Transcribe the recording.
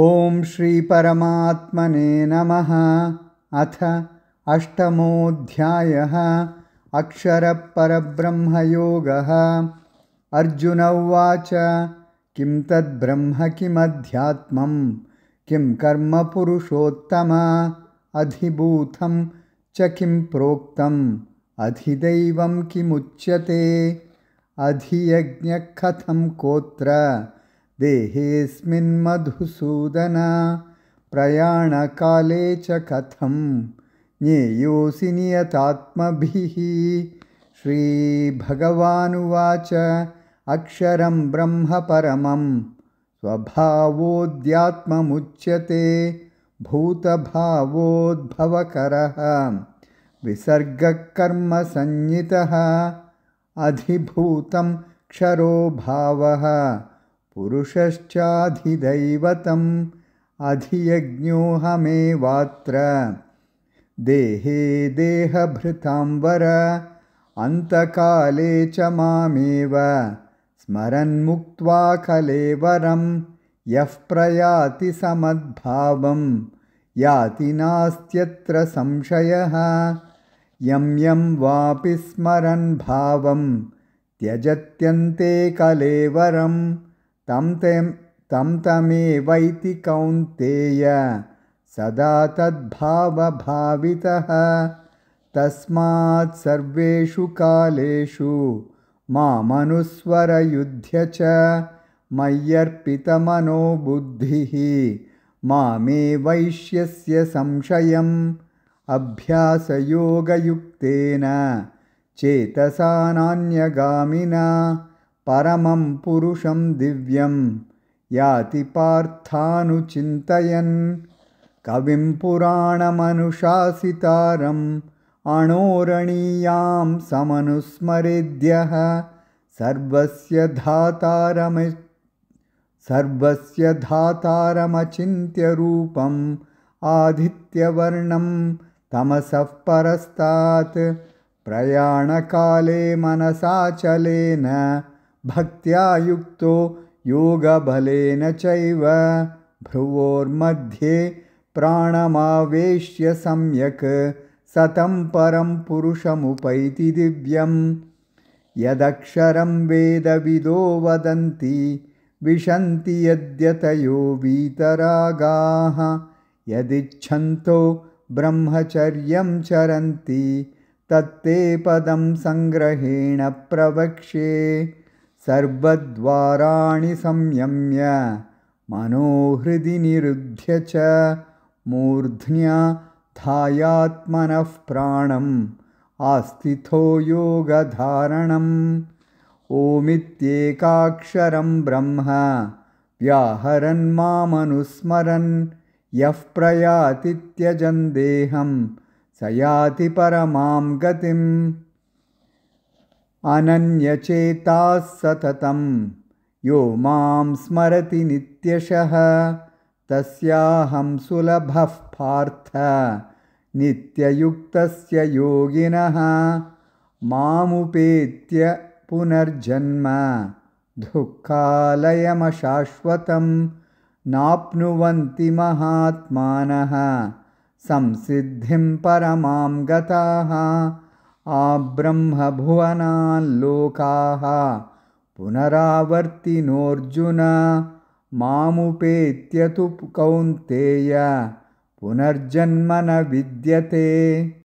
ॐ श्रीपरमात्मने नमः अथ अष्टमोऽध्यायः अक्षरपरब्रह्मयोगः अर्जुन उवाच किं तद्ब्रह्म किमध्यात्मं किं कर्मपुरुषोत्तम अधिभूतं च किं प्रोक्तम् अधिदैवं किमुच्यते अधियज्ञः कथं कोत्र देहेस्मिन्मधुसूदना प्रयाणकाले च कथं ज्ञेयोऽसि नियतात्मभिः श्रीभगवानुवाच अक्षरं ब्रह्मपरमं स्वभावोद्यात्ममुच्यते भूतभावोद्भवकरः विसर्गकर्मसञ्ज्ञितः अधिभूतं क्षरो भावः पुरुषश्चाधिदैवतम् अधियज्ञोऽहमेवात्र देहे देहभृताम्बर अन्तकाले च मामेव स्मरन्मुक्त्वा कलेवरं यः प्रयाति समद्भावं याति नास्त्यत्र संशयः यं यं वापि स्मरन् त्यजत्यन्ते कलेवरम् तं ते तं वैति कौन्तेय सदा तद्भावभावितः तस्मात् सर्वेषु कालेषु मामनुस्वरयुध्य च मय्यर्पितमनोबुद्धिः मा मे वैश्यस्य संशयम् अभ्यासयोगयुक्तेन चेतसा परमं पुरुषं दिव्यं याति पार्थानुचिन्तयन् कविं पुराणमनुशासितारम् अणोरणीयां समनुस्मरेद्यः सर्वस्य धातारम सर्वस्य धातारमचिन्त्यरूपम् आधित्यवर्णं तमसः परस्तात् प्रयाणकाले मनसाचलेन भक्त्या युक्तो योगबलेन चैव भ्रुवोर्मध्ये प्राणमावेश्य सम्यक् सतं परं पुरुषमुपैति दिव्यं यदक्षरं वेदविदो वदन्ति विशन्ति यद्यतयो वीतरागाः यदिच्छन्तो ब्रह्मचर्यं चरन्ति तत्ते पदं सङ्ग्रहेण प्रवक्ष्ये सर्वद्वाराणि संयम्य मनोहृदि निरुध्य च मूर्ध्न्या धायात्मनः प्राणम् आस्थितो योगधारणम् ओमित्येकाक्षरं ब्रह्म व्याहरन् मामनुस्मरन् यः प्रयाति त्यजन् देहं याति परमां गतिम् अनन्यचेताः सततं यो मां स्मरति नित्यशः तस्याहं सुलभः पार्थ नित्ययुक्तस्य योगिनः मामुपेत्य पुनर्जन्म दुःखालयमशाश्वतं नाप्नुवन्ति महात्मानः संसिद्धिं परमां गताः आब्रह्मभुवनाल्लोकाः पुनरावर्तिनोऽर्जुन मामुपेत्य तु कौन्तेय पुनर्जन्म न विद्यते